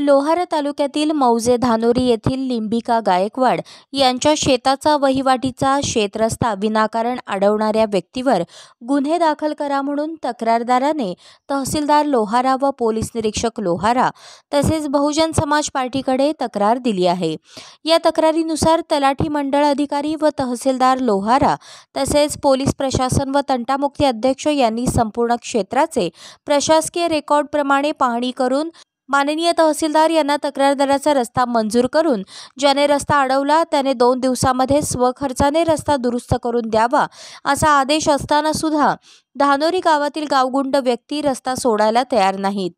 लोहारा तालुक्यातील मौजे धानोरी येथील लिंबिका गायकवाड यांच्या शेताचा वहिवाटीचा शेतरस्ता विनाकारण अडवणाऱ्या व्यक्तीवर गुन्हे दाखल करा म्हणून तक्रारदाराने तहसीलदार लोहारा व पोलीस निरीक्षक लोहारा तसेच बहुजन समाज पार्टीकडे तक्रार दिली आहे या तक्रारीनुसार तलाठी मंडळ अधिकारी व तहसीलदार लोहारा तसेच पोलीस प्रशासन व तंटामुक्ती अध्यक्ष यांनी संपूर्ण क्षेत्राचे प्रशासकीय रेकॉर्डप्रमाणे पाहणी करून माननीय तहसीलदार यांना तक्रारदाराचा रस्ता मंजूर करून ज्याने रस्ता अडवला त्याने दोन दिवसामध्ये स्वखर्चाने रस्ता दुरुस्त करून द्यावा असा आदेश असताना सुद्धा धानोरी गावातील गावगुंड व्यक्ती रस्ता सोडायला तयार नाहीत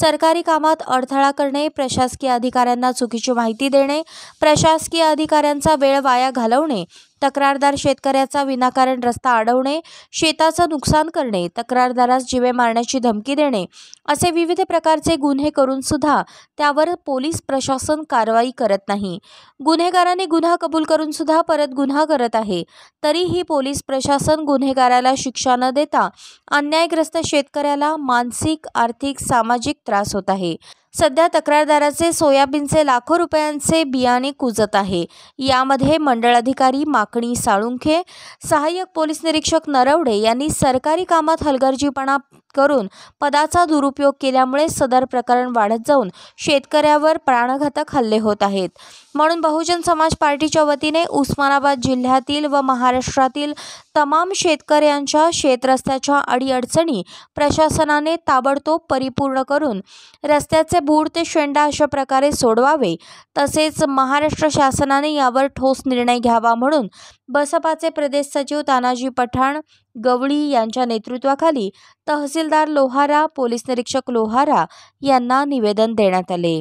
सरकारी कामात अडथळा करणे प्रशासकीय अधिकाऱ्यांना चुकीची माहिती देणे प्रशासकीय अधिकाऱ्यांचा वेळ वाया घालवणे तक्रारदार शेतकऱ्याचा विनाकारण रस्ता अडवणे शेताचं नुकसान करणे तक्रारदारास जिवे मारण्याची धमकी देणे असे विविध प्रकारचे गुन्हे करून सुद्धा त्यावर पोलीस प्रशासन कारवाई करत नाही गुन्हेगाराने गुन्हा कबूल करून सुद्धा परत गुन्हा करत आहे तरीही पोलीस प्रशासन गुन्हेगाराला शिक्षा न देता अन्यायग्रस्त शेतकऱ्याला मानसिक आर्थिक सामाजिक त्रास होत आहे सध्या तक्रारदाराचे सोयाबीनचे लाखो रुपयांचे बियाणे कुजत आहे यामध्ये अधिकारी माकणी साळुंखे सहाय्यक पोलीस निरीक्षक नरवडे यांनी सरकारी कामात हलगर्जीपणा करून पदाचा दुरुपयोग केल्यामुळे सदर प्रकरण वाढत जाऊन शेतकऱ्यावर प्राणघातक हल्ले होत आहेत म्हणून बहुजन समाज पार्टीच्या वतीने उस्मानाबाद जिल्ह्यातील व महाराष्ट्रातील तमाम शेतकऱ्यांच्या शेतरस्त्याच्या अडीअडचणी प्रशासनाने ताबडतोब परिपूर्ण करून रस्त्याचे बूड ते शेंडा अशा प्रकारे सोडवावे तसेच महाराष्ट्र शासनाने यावर ठोस निर्णय घ्यावा म्हणून बसपाचे प्रदेश सचिव तानाजी पठाण गवळी यांच्या नेतृत्वाखाली तहसीलदार लोहारा पोलीस निरीक्षक लोहारा यांना निवेदन देण्यात आले